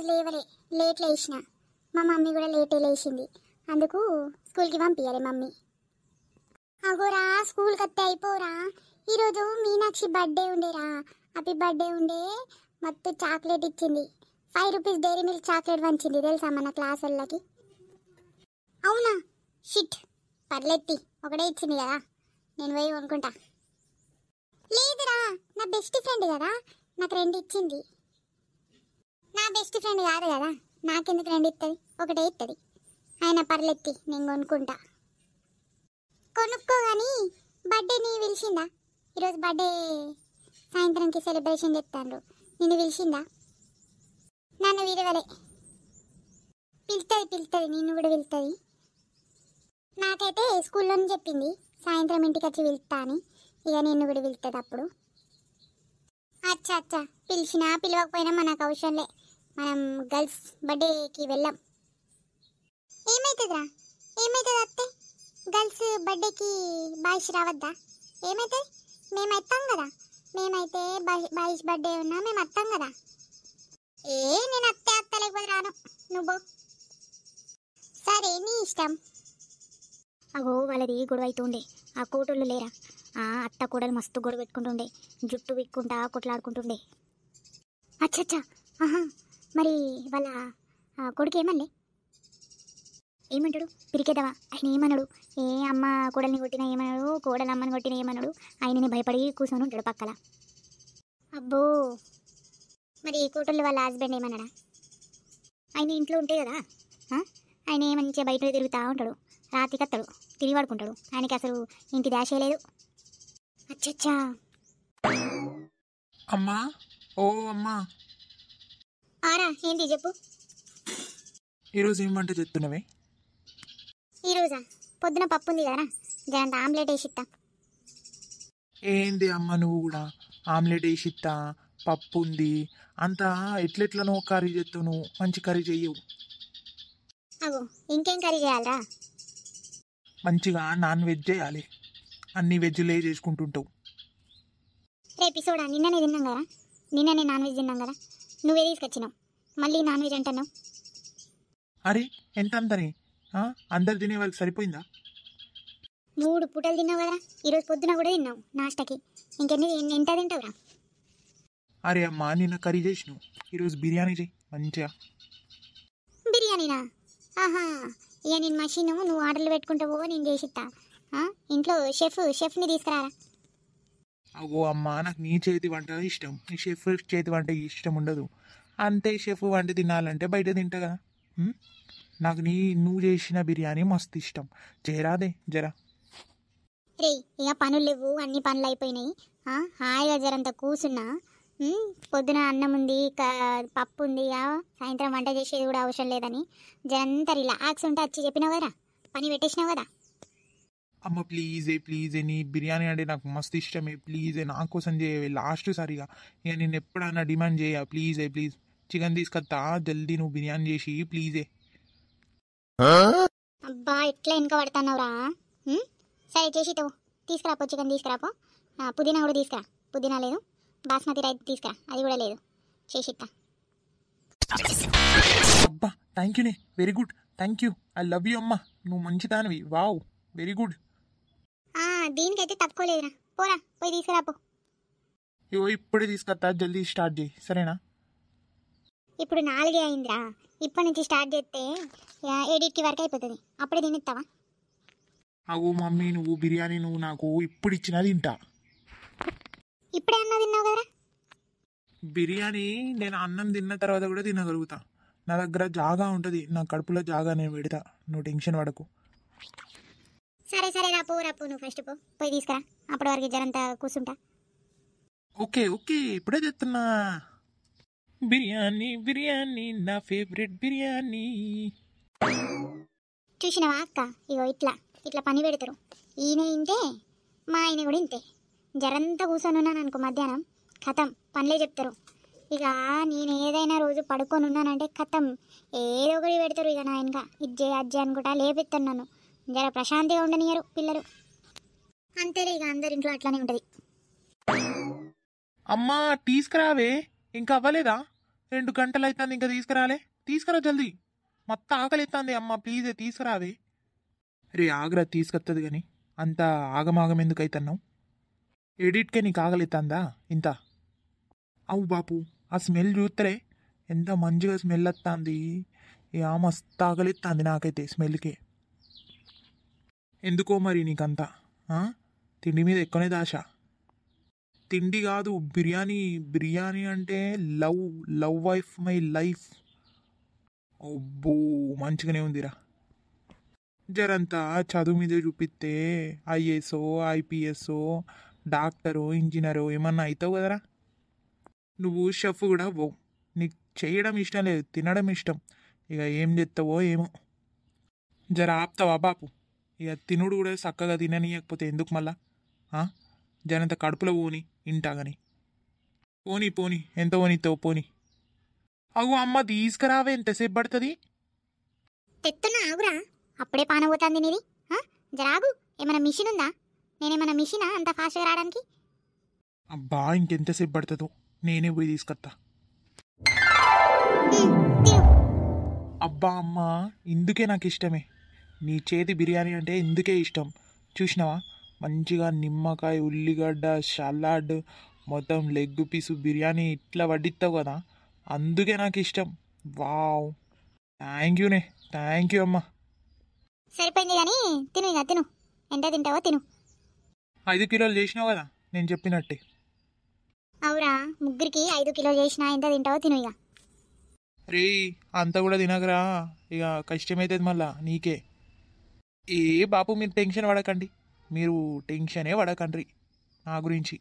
రోజు లేవలే లేట్ లేచిన మా మమ్మీ కూడా లేటే లేచింది అందుకు స్కూల్కి పంపించాలి మమ్మీ అగోరా స్కూల్కి వస్తే అయిపోరా ఈరోజు మీనాక్షి బర్త్డే ఉండేరా అవి బర్త్డే ఉండే మొత్తం చాక్లెట్ ఇచ్చింది five rupees dairy milk chocolate వంచింది తెలుసా మన క్లాస్ వాళ్ళకి అవునా షిట్ పర్లెత్తి ఒకటే ఇచ్చింది కదా నేను పోయి కొనుక్కుంటా లేదురా నా బెస్ట్ ఫ్రెండ్ కదా నాకు రెండు ఇచ్చింది నా బెస్ట్ ఫ్రెండ్ కాదు కదా నాకెందుకు రెండు ఇస్తుంది ఒకటే ఇస్తుంది ఆయన పర్లెత్తి నేను కొనుక్కుంటా కొనుక్కో కానీ బర్త్డేని పిలిచిందా ఈరోజు బర్త్డే సాయంత్రంకి సెలబ్రేషన్ చెప్తాను నిన్ను పిలిచిందా నన్ను విడవలే పిలుస్తుంది పిలుస్తుంది నిన్ను కూడా పిలుస్తుంది నాకైతే స్కూల్లోనే చెప్పింది సాయంత్రం ఇంటికి వచ్చి పిలుస్తా అని ఇక నిన్ను కూడా పిలుస్తుంది అప్పుడు అచ్చా అచ్చా పిలిచినా పిలవకపోయినా మనకు అవసరం లే మనం గర్ల్స్ బర్త్డేకి వెళ్ళాం ఏమవుతుందిరా ఏమవుతుంది అత్తే గర్ల్స్ బర్త్డేకి బాయ్స్ రావద్దా ఏమైతే మేము వస్తాం కదా మేమైతే బాయ్స్ బర్త్డే ఉన్నా మేము అత్తాం కదా ఏ నేను అత్తే అత్త లేకపోతే రాను నువ్వు సరే నీ ఇష్టం అగో వాళ్ళది గొడవ అవుతుండే ఆ కోటోళ్ళు లేరా ఆ అత్త కూడలు మస్తు గొడవ పెట్టుకుంటుండే జుట్టు విక్కుంటా కొట్లాడుకుంటుండే అచ్చచ్చా ఆహా మరి వాళ్ళ కొడుకు ఏమనలే ఏమంటాడు పిరికేదవా ఆయన ఏమన్నాడు ఏ అమ్మ కోడల్ని కొట్టినా ఏమన్నాడు కోడలు అమ్మని కొట్టినా ఏమన్నాడు ఆయనని భయపడి కూర్చొని ఉంటాడు పక్కల అబ్బో మరి ఈ కోటల్లో వాళ్ళ హస్బెండ్ ఏమన్నాడా ఆయన ఇంట్లో ఉంటే కదా ఆయన మంచిగా బయట తిరుగుతూ ఉంటాడు రాత్రికి కత్తడు తిరిగి పడుకుంటాడు ఆయనకి అసలు ఇంటి దాశలేదు అచ్చచ్చా అమ్మా ఓ అమ్మా ఆరా ఏంటి చెప్పు ఈరోజు ఏం వంట చెప్తున్నావే ఈరోజా పొద్దున పప్పు ఉంది కదా జరంత ఆమ్లెట్ వేసిత్తా ఏంది అమ్మ నువ్వు కూడా ఆమ్లెట్ వేసిత్తా పప్పు ఉంది అంతా ఎట్లెట్లనో కర్రీ చేస్తావు నువ్వు మంచి కర్రీ చెయ్యవు అగో ఇంకేం కర్రీ చేయాలరా మంచిగా నాన్ వెజ్ చేయాలి అన్ని వెజ్లే చేసుకుంటుంటావు రేపు ఇసోడా నిన్ననే తిన్నాం కదా నిన్ననే నాన్ వెజ్ తిన్నాం కదా నువ్వే తీసుకొచ్చినావు మళ్ళీ నాన్ వెజ్ అంటున్నావు అరే ఎంత అందరి అందరు తినే వాళ్ళకి సరిపోయిందా మూడు పూటలు తిన్నావు కదా ఈరోజు పొద్దున కూడా తిన్నావు నాస్టాకి ఇంకెన్ని ఎంత తింటావురా అరే అమ్మా నిన్న కర్రీ చేసినావు ఈరోజు బిర్యానీ చేయి మంచిగా బిర్యానీనా ఆహా ఇక నేను మషీను నువ్వు ఆర్డర్లు పెట్టుకుంటావో నేను చేసిస్తా ఇంట్లో షెఫ్ షెఫ్ని తీసుకురారా అగో అమ్మ నాకు నీ చేతి వంట ఇష్టం నీ షెఫ్ చేతి వంట ఇష్టం ఉండదు అంతే షెఫ్ వంట తినాలంటే బయట తింటా కదా నాకు నీ నువ్వు చేసిన బిర్యానీ మస్తు ఇష్టం చేరాదే జరా ఇక పనులు లేవు అన్ని పనులు అయిపోయినాయి హాయిగా జరంత కూసున్నా పొద్దున అన్నం ఉంది పప్పు ఉంది సాయంత్రం వంట చేసేది కూడా అవసరం లేదని జరంత రిలాక్స్ ఉంటే వచ్చి చెప్పినావు కదా పని పెట్టేసినావు కదా అమ్మ ప్లీజ్ ఏ ప్లీజ్ ఏ నీ బిర్యానీ అంటే నాకు మస్తు ఏ ప్లీజ్ ఏ నా కోసం చేయవే లాస్ట్ సారిగా ఇక నేను ఎప్పుడైనా డిమాండ్ చేయ ప్లీజ్ ఏ ప్లీజ్ చికెన్ తీసుకొస్తా జల్దీ నువ్వు బిర్యానీ చేసి ప్లీజ్ ఏ అబ్బా ఎట్లా వెనుక పడుతున్నావురా సరే చేసి తీసుకురాపో చికెన్ తీసుకురాపో పుదీనా కూడా తీసుకురా పుదీనా లేదు బాస్మతి రైస్ తీసుకురా అది కూడా లేదు చేసిస్తా అబ్బా థ్యాంక్ యూనే very good thank you I love you అమ్మా నువ్వు మంచిదానివి వావ్ వెరీ గుడ్ దీనికైతే లేదురా పోరా పోయి తీసుకురాపో ఇవో ఇప్పుడే తీసుకొస్తా జల్దీ స్టార్ట్ చేయి సరేనా ఇప్పుడు నాలుగే అయిందిరా ఇప్పటి నుంచి స్టార్ట్ చేస్తే ఎడిట్కి వరకు అయిపోతుంది అప్పుడే తినేస్తావా అవు మమ్మీ నువ్వు బిర్యానీ నువ్వు నాకు ఇప్పుడు ఇచ్చినా తింటా ఇప్పుడే అన్న తిన్నావు కదరా బిర్యానీ నేను అన్నం తిన్న తర్వాత కూడా తినగలుగుతా నా దగ్గర జాగా ఉంటుంది నా కడుపులో జాగా నేను పెడతా నువ్వు టెన్షన్ పడకు సరే సరే రా పువ్వు నువ్వు ఫస్ట్ పో పోయి తీసుకురా అప్పటి వరకు జరంతా కూర్చుంటా ఓకే ఓకే ఇప్పుడే తెస్తున్నా బిర్యానీ బిర్యానీ నా ఫేవరెట్ బిర్యానీ చూసినవా అక్క ఇగో ఇట్లా ఇట్లా పని పెడతారు ఈయన ఇంతే మా ఆయన కూడా ఇంతే జరంతా ఉన్నాను అనుకో మధ్యాహ్నం కథం పనులే చెప్తారు ఇక నేను ఏదైనా రోజు పడుకొని ఉన్నానంటే కథం ఏదో ఒకటి పెడతారు ఇక నా వెనక ఇది చేయ అనుకుంటా లేపెత్తాను నన్ను జర ప్రశాంతిగా ఉండనియరు పిల్లలు అంతేలే ఇక అందరి ఇంట్లో అట్లానే ఉంటది అమ్మా తీసుకురావే ఇంకా అవ్వలేదా రెండు గంటలు అవుతుంది ఇంకా తీసుకురాలే తీసుకురా జల్దీ మొత్తం ఆకలి అమ్మ ప్లీజ్ తీసుకురావే రే ఆగ్రా తీసుకొస్తుంది కానీ అంత ఆగమాగం ఎందుకు అవుతున్నావు ఎడిట్కే నీకు ఆకలి ఇంత అవు బాపు ఆ స్మెల్ చూస్తరే ఎంత మంచిగా స్మెల్ వస్తుంది ఏ మస్తు ఆకలిస్తుంది నాకైతే స్మెల్కే ఎందుకో మరి నీకంతా తిండి మీద ఎక్కువనే దాశ తిండి కాదు బిర్యానీ బిర్యానీ అంటే love love wife my life ఓబ్బో మంచిగానే ఉందిరా జరంతా చదువు మీద చూపిస్తే ఐఏఎస్ఓ ఐపీఎస్ఓ డాక్టరో ఇంజనీరో ఏమన్నా అవుతావు కదరా నువ్వు షెఫ్ కూడా పో నీకు చేయడం ఇష్టం లేదు తినడం ఇష్టం ఇక ఏం చేస్తావో ఏమో జర ఆపుతావా బాపు ఇక తినుడు కూడా చక్కగా తిననీయకపోతే ఎందుకు మళ్ళా జనంత కడుపులో పోని కానీ పోని పోని ఎంత పోనితో పోని అవు అమ్మ తీసుకురావే ఎంతసేపు పడుతుంది తెత్తున్నా ఆగురా అప్పుడే పాన పోతుంది నీది జరాగు ఏమైనా మిషన్ ఉందా నేనేమైనా మిషనా అంత ఫాస్ట్గా రావడానికి అబ్బా ఇంకెంతసేపు పడుతుందో నేనే పోయి తీసుకొస్తా అబ్బా అమ్మ ఇందుకే నాకు ఇష్టమే నీ చేతి బిర్యానీ అంటే ఇందుకే ఇష్టం చూసినావా మంచిగా నిమ్మకాయ ఉల్లిగడ్డ సలాడ్ మొత్తం లెగ్ పీసు బిర్యానీ ఇట్లా వడ్డిస్తావు కదా అందుకే నాకు ఇష్టం వావ్ థ్యాంక్ యూనే థ్యాంక్ యూ అమ్మా సరిపోయింది కానీ తిను ఇక తిను ఎంత తింటావో తిను ఐదు కిలోలు చేసినావు కదా నేను చెప్పినట్టే అవురా ముగ్గురికి ఐదు కిలోలు చేసినా ఎంత తింటావో తిను ఇక రే అంతా కూడా తినకరా ఇక కష్టమైతే మళ్ళా నీకే ఏ బాపు మీరు టెన్షన్ పడకండి మీరు టెన్షనే పడకండి నా గురించి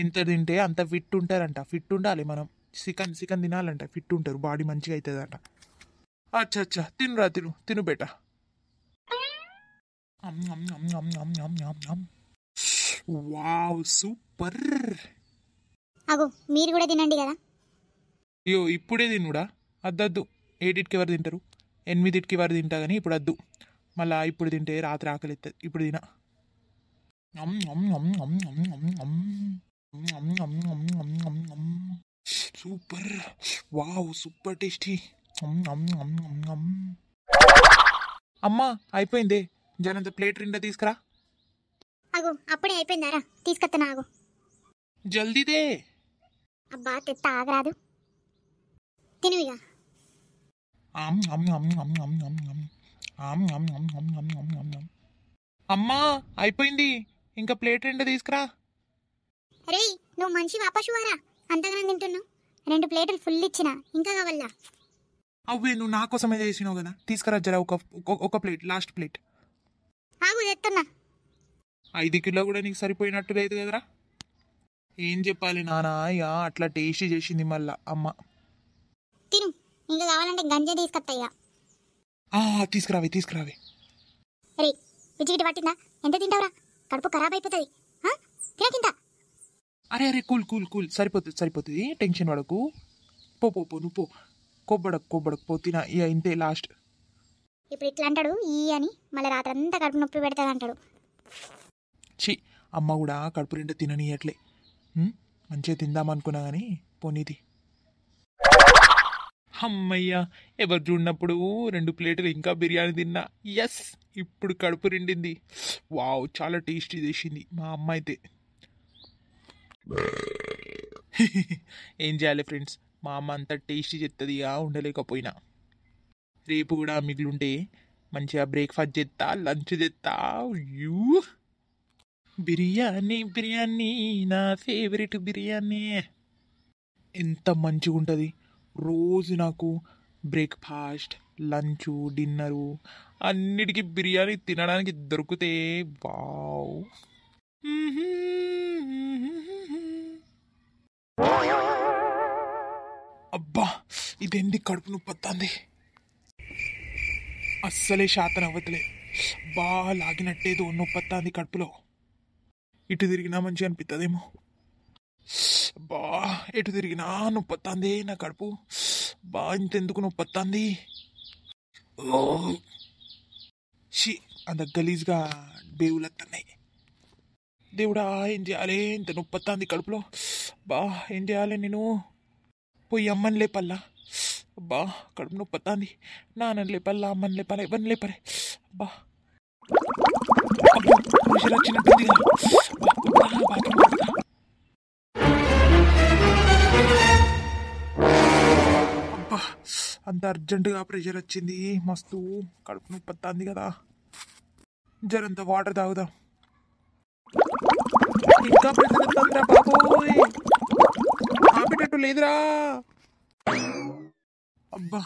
ఎంత తింటే అంత ఫిట్ ఉంటారంట ఫిట్ ఉండాలి మనం చికెన్ చికెన్ తినాలంట ఫిట్ ఉంటారు బాడీ మంచిగా అవుతుందంట అచ్చా అచ్చా తినురా తిను తిను బేట వావ్ సూపర్ అగో మీరు కూడా తినండి కదా అయ్యో ఇప్పుడే తినుడా అద్దద్దు ఏడింటికి ఎవరు తింటారు ఎనిమిదిటికి వారు తింటా కానీ ఇప్పుడు అద్దు మళ్ళీ ఇప్పుడు తింటే రాత్రి ఆకలి ఇప్పుడు తిన సూపర్ వావ్ సూపర్ టేస్టీ అమ్మా అయిపోయిందే జనంత ప్లేట్ నిండా తీసుకురా అగో అప్పుడే అయిపోయిందారా తీసుకొస్తాను జల్దీదే అబ్బా తెత్త ఆగరాదు తిను ఇక అమ్ అమ్ అమ్ అమ్ అమ్ అమ్మా అయిపోయింది ఇంకా ప్లేట్ రెండు తీసుకురా రే నువ్వు మనిషి వాపసువారా అంతగానే తింటున్నావు రెండు ప్లేట్లు ఫుల్ ఇచ్చిన ఇంకా కావాలా అవ్వే నువ్వు నా కోసమే చేసినావు కదా తీసుకురా జరా ఒక ఒక ప్లేట్ లాస్ట్ ప్లేట్ ఆగు చెప్తున్నా ఐదు కిలో కూడా నీకు సరిపోయినట్టు లేదు కదరా ఏం చెప్పాలి నానా అట్లా టేస్ట్ చేసింది మళ్ళా అమ్మ తిను ఇంకా కావాలంటే గంజ తీసుకొస్తాయ్యా తీసుకురావి తీసుకురావి రే విజిగిటి పట్టిందా ఎంత తింటావురా కడుపు ఖరాబ్ అయిపోతుంది తినకింద అరే అరే కూల్ కూల్ కూల్ సరిపోతుంది సరిపోతుంది టెన్షన్ పడకు పో పో పో నువ్వు పో కొబ్బడకు కొబ్బడకు పో తిన ఇక ఇంతే లాస్ట్ ఇప్పుడు ఇట్లా అంటాడు ఈ అని మళ్ళీ అంతా కడుపు నొప్పి పెడతాడు అంటాడు చి అమ్మ కూడా కడుపు నిండా తిననీయట్లే మంచిగా తిందామనుకున్నా కానీ పోనీది అమ్మయ్యా ఎవరు చూడనప్పుడు రెండు ప్లేట్లు ఇంకా బిర్యానీ తిన్నా ఎస్ ఇప్పుడు కడుపు నిండింది వావ్ చాలా టేస్టీ చేసింది మా అమ్మ అయితే ఏం చేయాలి ఫ్రెండ్స్ మా అమ్మ అంత టేస్టీ చెత్తదిగా ఉండలేకపోయినా రేపు కూడా మిగిలింటే మంచిగా బ్రేక్ఫాస్ట్ చేస్తా లంచ్ చేస్తా యూ బిర్యానీ బిర్యానీ నా ఫేవరెట్ బిర్యానీ ఎంత మంచిగా ఉంటుంది రోజు నాకు బ్రేక్ఫాస్ట్ లంచ్ డిన్నరు అన్నిటికీ బిర్యానీ తినడానికి దొరికితే వావ్ అబ్బా ఇదేంది కడుపు నొప్పి అస్సలే శాతం అవ్వతలే బాగా లాగినట్టేదో నొప్పి కడుపులో ఇటు తిరిగినా మంచిగా అనిపిస్తుందేమో బా ఎటు తిరిగినా నొప్పొత్తాంది నా కడుపు బా ఇంతెందుకు నొప్పొత్తాంది ఓ షీ అంత గలీజ్గా బేవులత్తున్నాయి దేవుడా ఏం చేయాలి ఇంత నొప్పొత్తాంది కడుపులో బా ఏం చేయాలి నేను పోయి అమ్మని లేపల్లా బా కడుపు నొప్పొత్తాంది నాన్నని లేపల్లా అమ్మని లేపాలి ఇవన్నీ లేపాలి అబ్బా వచ్చినట్టుంది అంత అర్జెంటుగా ప్రెషర్ వచ్చింది మస్తు కడుపు నొప్పి కదా జరంత వాటర్ తాగుదాం ఇంకా ఆపేటట్టు లేదురా అబ్బా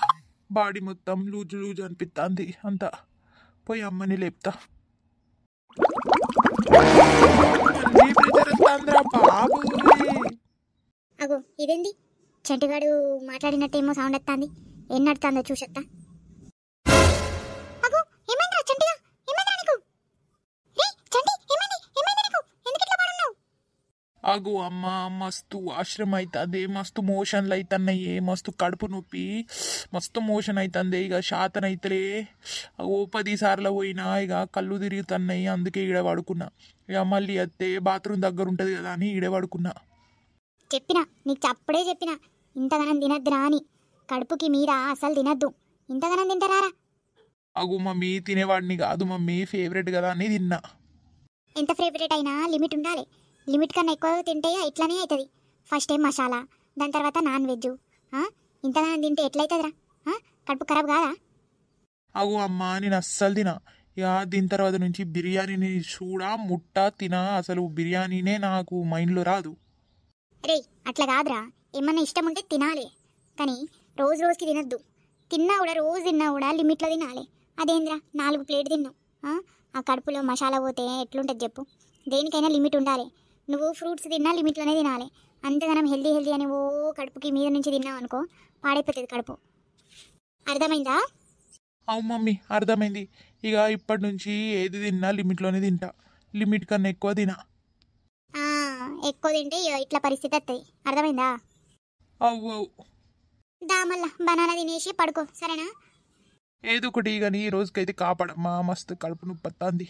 బాడీ మొత్తం లూజు లూజు అనిపిస్తుంది అంతా పోయి అమ్మని లేపుతా బాబు అగో ఇదేంది చెంటిగాడు మాట్లాడినట్టేమో సౌండ్ వస్తుంది ఏం నడుతుందో చూసొత్తా అగు అమ్మ మస్తు ఆశ్రమం అవుతుంది మస్తు మోషన్లు అవుతున్నాయి మస్తు కడుపు నొప్పి మస్తు మోషన్ అవుతుంది ఇక శాతన అవుతలే ఓ పది సార్లు పోయినా ఇక కళ్ళు తిరుగుతున్నాయి అందుకే ఈడ పడుకున్నా ఇక మళ్ళీ అత్తే బాత్రూమ్ దగ్గర ఉంటుంది కదా అని ఈడ పడుకున్నా చెప్పిన నీకు చప్పుడే చెప్పిన ఇంతగనం తినద్దురా అని కడుపుకి మీద అసలు తినద్దు ఇంతగనం తింటారా అగు మమ్మీ తినేవాడిని కాదు మమ్మీ ఫేవరెట్ కదా అని తిన్నా ఎంత ఫేవరెట్ అయినా లిమిట్ ఉండాలి లిమిట్ కన్నా ఎక్కువ తింటే ఇట్లానే అవుతుంది ఫస్ట్ టైం మసాలా దాని తర్వాత నాన్ వెజ్ ఇంతగానం తింటే ఎట్లయితుందిరా కడుపు ఖరాబ్ కాదా అగు అమ్మా నేను అస్సలు తినా యా దీని తర్వాత నుంచి బిర్యానీని చూడా ముట్ట తినా అసలు బిర్యానీనే నాకు మైండ్లో రాదు రే అట్లా కాదురా ఏమన్నా ఇష్టం ఉంటే తినాలి కానీ రోజు రోజుకి తినద్దు తిన్నా కూడా రోజు తిన్నా కూడా లిమిట్లో తినాలి అదేంద్రా నాలుగు ప్లేట్ తిన్నావు ఆ కడుపులో మసాలా పోతే ఎట్లుంటుంది చెప్పు దేనికైనా లిమిట్ ఉండాలి నువ్వు ఫ్రూట్స్ తిన్నా లిమిట్లోనే తినాలి మనం హెల్దీ హెల్దీ అని ఓ కడుపుకి మీద నుంచి తిన్నావు అనుకో పాడైపోతుంది కడుపు అర్థమైందా అవు మమ్మీ అర్థమైంది ఇక ఇప్పటి నుంచి ఏది తిన్నా లిమిట్లోనే తింటా లిమిట్ కన్నా ఎక్కువ తినా ఎక్కువ తింటే ఇట్లా పరిస్థితి వస్తుంది అర్థమైందా దామల్లా బనానా తినేసి పడుకో సరేనా ఏదో ఒకటి కానీ ఈ రోజుకైతే కాపాడమ్మా మస్తు కడుపు నొప్పి